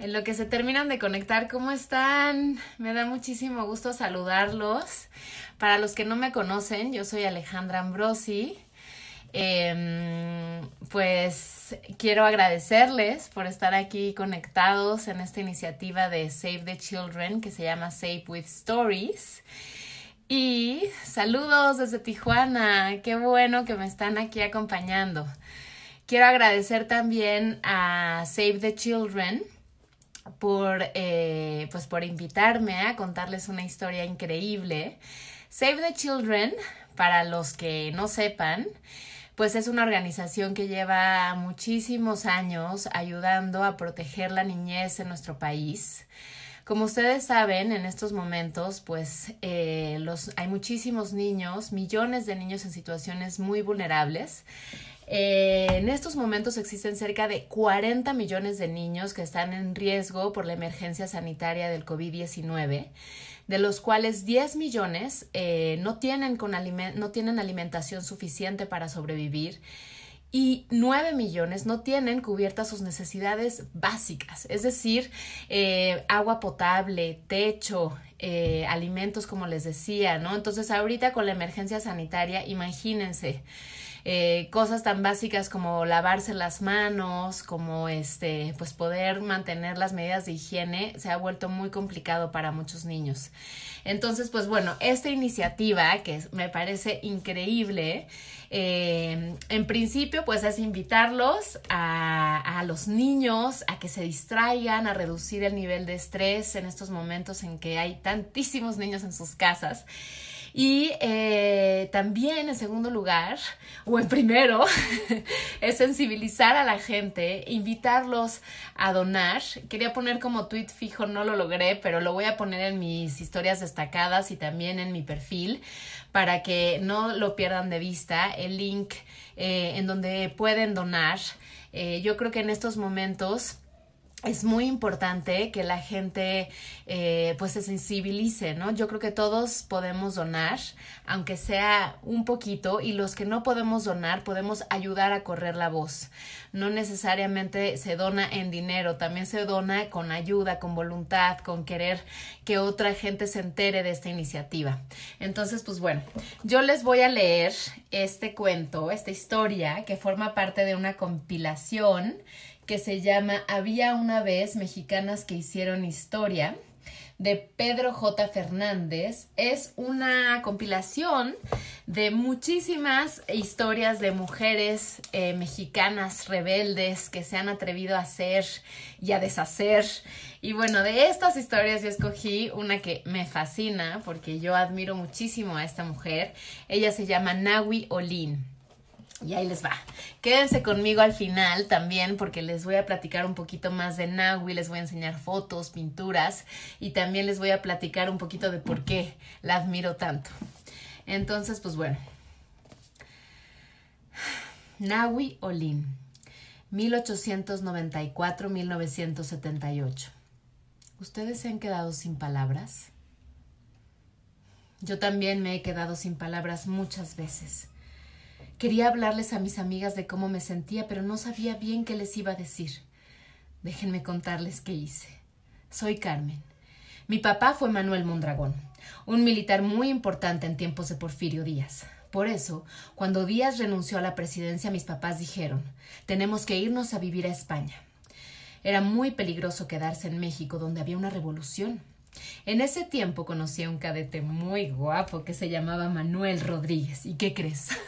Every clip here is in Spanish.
En lo que se terminan de conectar, ¿cómo están? Me da muchísimo gusto saludarlos. Para los que no me conocen, yo soy Alejandra Ambrosi. Em, pues quiero agradecerles por estar aquí conectados en esta iniciativa de Save the Children que se llama Save with Stories. Y saludos desde Tijuana, qué bueno que me están aquí acompañando. Quiero agradecer también a Save the Children por, eh, pues por invitarme a contarles una historia increíble. Save the Children, para los que no sepan, pues es una organización que lleva muchísimos años ayudando a proteger la niñez en nuestro país. Como ustedes saben, en estos momentos, pues eh, los, hay muchísimos niños, millones de niños en situaciones muy vulnerables eh, en estos momentos existen cerca de 40 millones de niños que están en riesgo por la emergencia sanitaria del COVID-19, de los cuales 10 millones eh, no, tienen con no tienen alimentación suficiente para sobrevivir y 9 millones no tienen cubiertas sus necesidades básicas, es decir, eh, agua potable, techo, alimentos, como les decía, ¿no? Entonces, ahorita con la emergencia sanitaria, imagínense, eh, cosas tan básicas como lavarse las manos, como este, pues poder mantener las medidas de higiene, se ha vuelto muy complicado para muchos niños. Entonces, pues bueno, esta iniciativa que me parece increíble, eh, en principio, pues es invitarlos a los niños a que se distraigan, a reducir el nivel de estrés en estos momentos en que hay tantísimos niños en sus casas. Y eh, también en segundo lugar, o en primero, es sensibilizar a la gente, invitarlos a donar. Quería poner como tweet fijo, no lo logré, pero lo voy a poner en mis historias destacadas y también en mi perfil para que no lo pierdan de vista, el link eh, en donde pueden donar. Eh, yo creo que en estos momentos es muy importante que la gente eh, pues se sensibilice, ¿no? Yo creo que todos podemos donar, aunque sea un poquito, y los que no podemos donar podemos ayudar a correr la voz. No necesariamente se dona en dinero, también se dona con ayuda, con voluntad, con querer que otra gente se entere de esta iniciativa. Entonces, pues bueno, yo les voy a leer este cuento, esta historia que forma parte de una compilación que se llama Había una vez mexicanas que hicieron historia de Pedro J. Fernández. Es una compilación de muchísimas historias de mujeres eh, mexicanas rebeldes que se han atrevido a hacer y a deshacer. Y bueno, de estas historias yo escogí una que me fascina porque yo admiro muchísimo a esta mujer. Ella se llama Nawi Olin. Y ahí les va. Quédense conmigo al final también porque les voy a platicar un poquito más de Nahui, les voy a enseñar fotos, pinturas y también les voy a platicar un poquito de por qué la admiro tanto. Entonces, pues bueno. Nahui Olin, 1894-1978. ¿Ustedes se han quedado sin palabras? Yo también me he quedado sin palabras muchas veces Quería hablarles a mis amigas de cómo me sentía, pero no sabía bien qué les iba a decir. Déjenme contarles qué hice. Soy Carmen. Mi papá fue Manuel Mondragón, un militar muy importante en tiempos de Porfirio Díaz. Por eso, cuando Díaz renunció a la presidencia, mis papás dijeron, tenemos que irnos a vivir a España. Era muy peligroso quedarse en México, donde había una revolución. En ese tiempo conocí a un cadete muy guapo que se llamaba Manuel Rodríguez. ¿Y qué crees?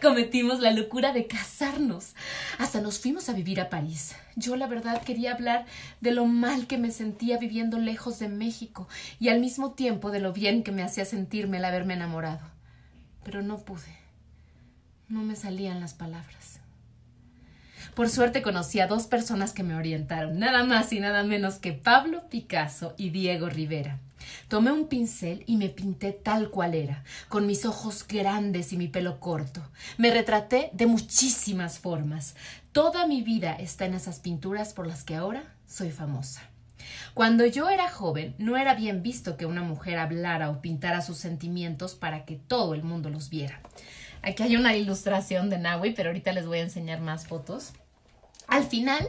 Cometimos la locura de casarnos. Hasta nos fuimos a vivir a París. Yo la verdad quería hablar de lo mal que me sentía viviendo lejos de México y al mismo tiempo de lo bien que me hacía sentirme el haberme enamorado. Pero no pude. No me salían las palabras. Por suerte conocí a dos personas que me orientaron, nada más y nada menos que Pablo Picasso y Diego Rivera. Tomé un pincel y me pinté tal cual era, con mis ojos grandes y mi pelo corto. Me retraté de muchísimas formas. Toda mi vida está en esas pinturas por las que ahora soy famosa. Cuando yo era joven, no era bien visto que una mujer hablara o pintara sus sentimientos para que todo el mundo los viera. Aquí hay una ilustración de Nahui, pero ahorita les voy a enseñar más fotos. Al final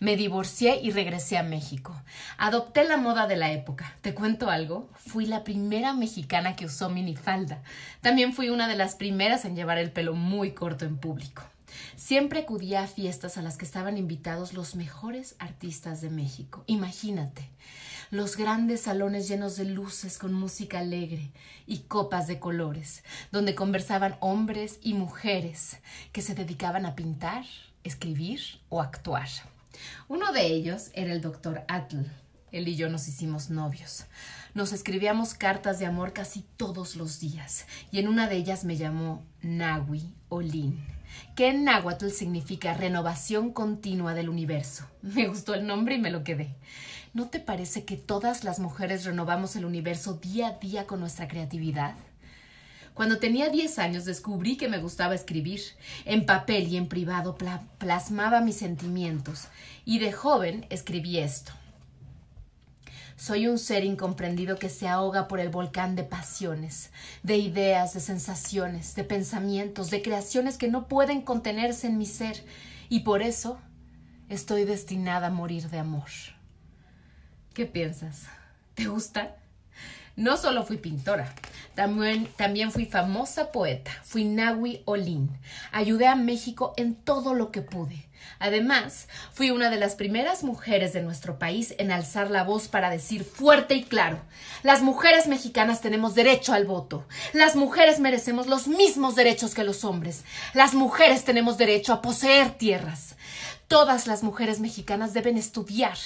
me divorcié y regresé a México. Adopté la moda de la época. Te cuento algo, fui la primera mexicana que usó minifalda. También fui una de las primeras en llevar el pelo muy corto en público. Siempre acudía a fiestas a las que estaban invitados los mejores artistas de México. Imagínate, los grandes salones llenos de luces con música alegre y copas de colores, donde conversaban hombres y mujeres que se dedicaban a pintar, escribir o actuar. Uno de ellos era el doctor Atl. Él y yo nos hicimos novios. Nos escribíamos cartas de amor casi todos los días y en una de ellas me llamó Nawi Olin, que en náhuatl significa renovación continua del universo. Me gustó el nombre y me lo quedé. ¿No te parece que todas las mujeres renovamos el universo día a día con nuestra creatividad? Cuando tenía 10 años descubrí que me gustaba escribir. En papel y en privado plasmaba mis sentimientos y de joven escribí esto. Soy un ser incomprendido que se ahoga por el volcán de pasiones, de ideas, de sensaciones, de pensamientos, de creaciones que no pueden contenerse en mi ser y por eso estoy destinada a morir de amor. ¿Qué piensas? ¿Te gusta? No solo fui pintora, también, fui famosa poeta, fui Nahui Olin. Ayudé a México en todo lo que pude. Además, fui una de las primeras mujeres de nuestro país en alzar la voz para decir fuerte y claro, las mujeres mexicanas tenemos derecho al voto, las mujeres merecemos los mismos derechos que los hombres, las mujeres tenemos derecho a poseer tierras. Todas las mujeres mexicanas deben estudiar,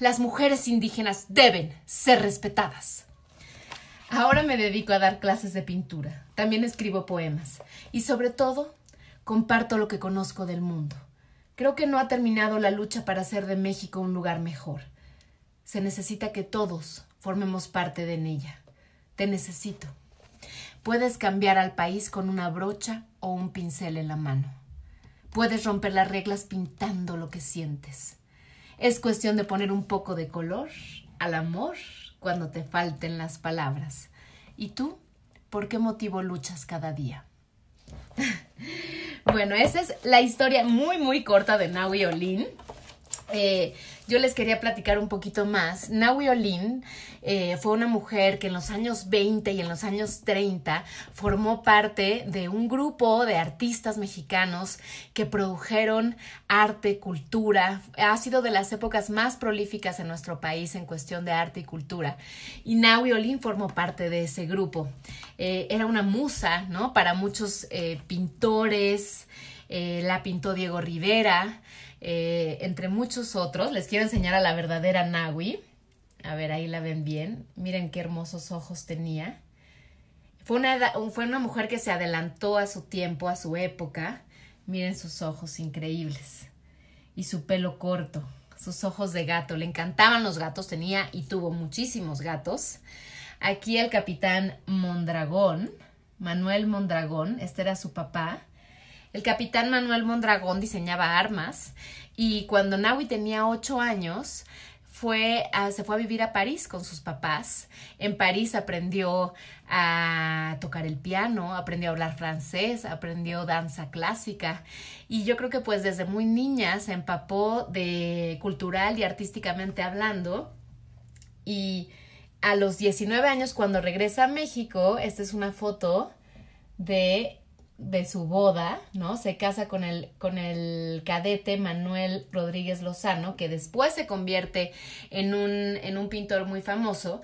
las mujeres indígenas deben ser respetadas. Ahora me dedico a dar clases de pintura, también escribo poemas y sobre todo comparto lo que conozco del mundo. Creo que no ha terminado la lucha para hacer de México un lugar mejor. Se necesita que todos formemos parte de ella. Te necesito. Puedes cambiar al país con una brocha o un pincel en la mano. Puedes romper las reglas pintando lo que sientes. Es cuestión de poner un poco de color al amor cuando te falten las palabras. ¿Y tú? ¿Por qué motivo luchas cada día? bueno, esa es la historia muy, muy corta de Naui Olin. Eh, yo les quería platicar un poquito más. Naui Olin eh, fue una mujer que en los años 20 y en los años 30 formó parte de un grupo de artistas mexicanos que produjeron arte, cultura. Ha sido de las épocas más prolíficas en nuestro país en cuestión de arte y cultura. Y Naui Olin formó parte de ese grupo. Eh, era una musa, ¿no? Para muchos pintores. la pintó Diego Rivera. Eh, entre muchos otros. Les quiero enseñar a la verdadera Nawi. A ver, ahí la ven bien. Miren qué hermosos ojos tenía. Fue fue una mujer que se adelantó a su tiempo, a su época. Miren sus ojos increíbles. Y su pelo corto, sus ojos de gato. Le encantaban los gatos, tenía y tuvo muchísimos gatos. Aquí el capitán Mondragón, Manuel Mondragón, este era su papá. El capitán Manuel Mondragón diseñaba armas y cuando Naui tenía ocho años, fue se fue a vivir a París con sus papás. En París aprendió a tocar el piano, aprendió a hablar francés, aprendió danza clásica y yo creo que pues desde muy niña se empapó de cultural y artísticamente hablando y a los 19 años cuando regresa a México, esta es una foto de de su boda, ¿no? Se casa con el, con el cadete Manuel Rodríguez Lozano, que después se convierte en un, en un pintor muy famoso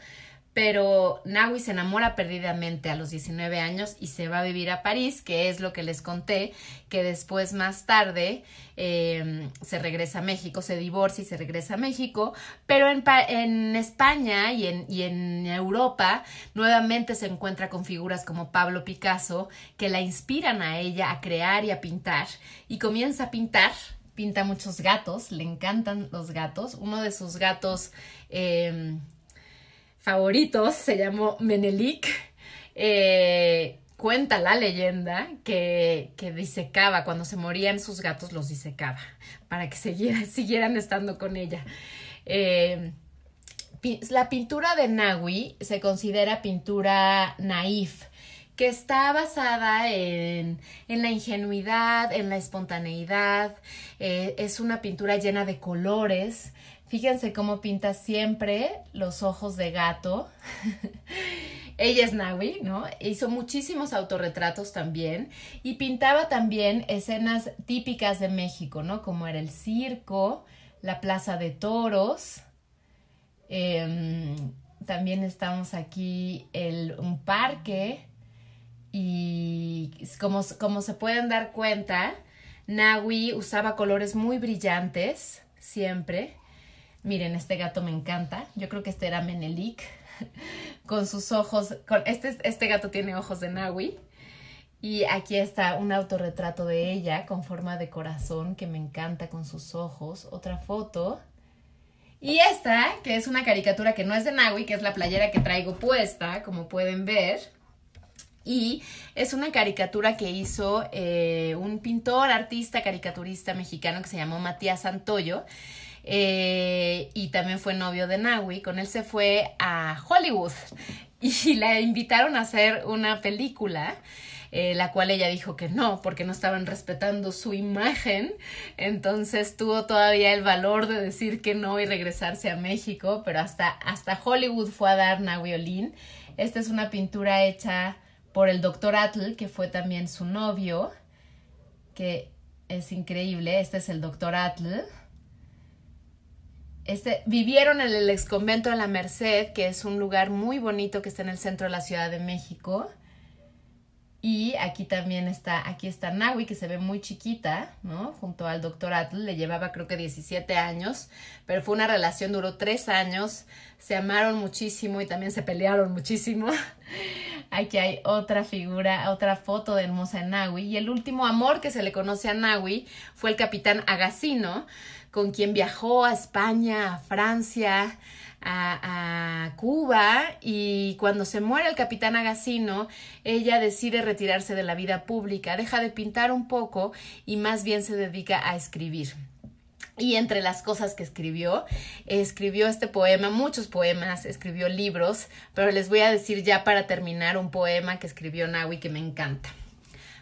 pero Nawi se enamora perdidamente a los 19 años y se va a vivir a París, que es lo que les conté, que después más tarde em, se regresa a México, se divorcia y se regresa a México, pero en, España y en, Europa nuevamente se encuentra con figuras como Pablo Picasso, que la inspiran a ella a crear y a pintar, y comienza a pintar pinta muchos gatos, le encantan los gatos. Uno de sus gatos em, favoritos se llamó Menelik. Eh, cuenta la leyenda que, disecaba, cuando se morían sus gatos los disecaba para que siguieran, estando con ella. Eh, la pintura de Nahui se considera pintura naif, que está basada en, la ingenuidad, en la espontaneidad, eh, es una pintura llena de colores, Fíjense cómo pinta siempre los ojos de gato. Ella es Nawi, ¿no? Hizo muchísimos autorretratos también y pintaba también escenas típicas de México, ¿no? Como era el circo, la plaza de toros. Em, también estamos aquí en un parque y como, se pueden dar cuenta, Nawi usaba colores muy brillantes siempre Miren, este gato me encanta. Yo creo que este era Menelik. Con sus ojos. Con, este, este gato tiene ojos de Nahui. Y aquí está un autorretrato de ella con forma de corazón que me encanta con sus ojos. Otra foto. Y esta, que es una caricatura que no es de Nahui, que es la playera que traigo puesta, como pueden ver. Y es una caricatura que hizo eh, un pintor, artista, caricaturista mexicano que se llamó Matías Santoyo. Eh, y también fue novio de Nawi. Con él se fue a Hollywood y la invitaron a hacer una película. Eh, la cual ella dijo que no, porque no estaban respetando su imagen. Entonces tuvo todavía el valor de decir que no y regresarse a México, pero hasta, hasta Hollywood fue a dar Olin Esta es una pintura hecha por el doctor Atl, que fue también su novio, que es increíble. Este es el doctor Atl. Este, vivieron en el ex convento de la Merced, que es un lugar muy bonito que está en el centro de la Ciudad de México. Y aquí también está, aquí está Naui, que se ve muy chiquita, ¿no? Junto al doctor Atl, le llevaba creo que 17 años, pero fue una relación, duró tres años, se amaron muchísimo y también se pelearon muchísimo. Aquí hay otra figura, otra foto de hermosa Nahui. Y el último amor que se le conoce a Nahui fue el capitán Agassino, con quien viajó a España, a Francia, a, a, Cuba y cuando se muere el capitán Agassino, ella decide retirarse de la vida pública, deja de pintar un poco y más bien se dedica a escribir. Y entre las cosas que escribió, escribió este poema, muchos poemas, escribió libros, pero les voy a decir ya para terminar un poema que escribió Nawi que me encanta.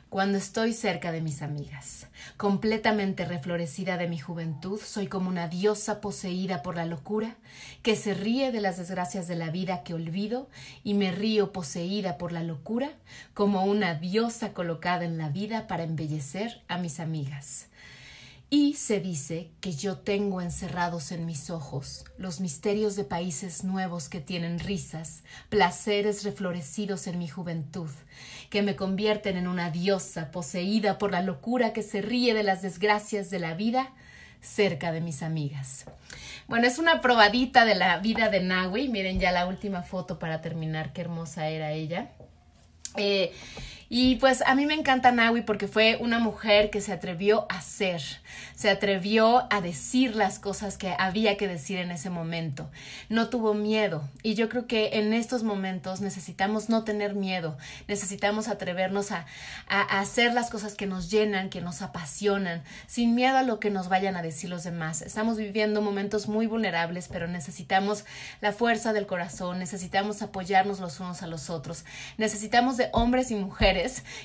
Cuando estoy cerca de mis amigas, completamente reflorecida de mi juventud, soy como una diosa poseída por la locura, que se ríe de las desgracias de la vida que olvido y me río poseída por la locura, como una diosa colocada en la vida para embellecer a mis amigas. Y se dice que yo tengo encerrados en mis ojos los misterios de países nuevos que tienen risas, placeres reflorecidos en mi juventud, que me convierten en una diosa poseída por la locura que se ríe de las desgracias de la vida cerca de mis amigas. Bueno, es una probadita de la vida de Nahui. Miren ya la última foto para terminar, qué hermosa era ella. Eh, y pues a mí me encanta Nawi porque fue una mujer que se atrevió a ser, se atrevió a decir las cosas que había que decir en ese momento. No tuvo miedo y yo creo que en estos momentos necesitamos no tener miedo, necesitamos atrevernos a, a hacer las cosas que nos llenan, que nos apasionan, sin miedo a lo que nos vayan a decir los demás. Estamos viviendo momentos muy vulnerables, pero necesitamos la fuerza del corazón, necesitamos apoyarnos los unos a los otros, necesitamos de hombres y mujeres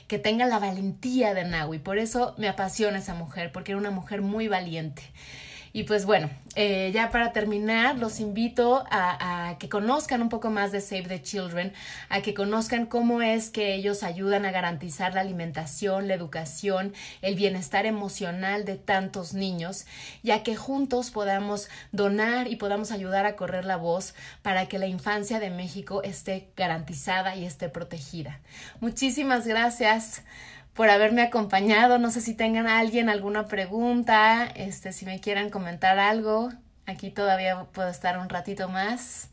que tenga la valentía de Nahui. Por eso me apasiona esa mujer, porque era una mujer muy valiente. Y pues bueno, eh, ya para terminar, los invito a, a, que conozcan un poco más de Save the Children, a que conozcan cómo es que ellos ayudan a garantizar la alimentación, la educación, el bienestar emocional de tantos niños, ya que juntos podamos donar y podamos ayudar a correr la voz para que la infancia de México esté garantizada y esté protegida. Muchísimas gracias por haberme acompañado. No sé si tengan alguien alguna pregunta, este, si me quieran comentar algo. Aquí todavía puedo estar un ratito más.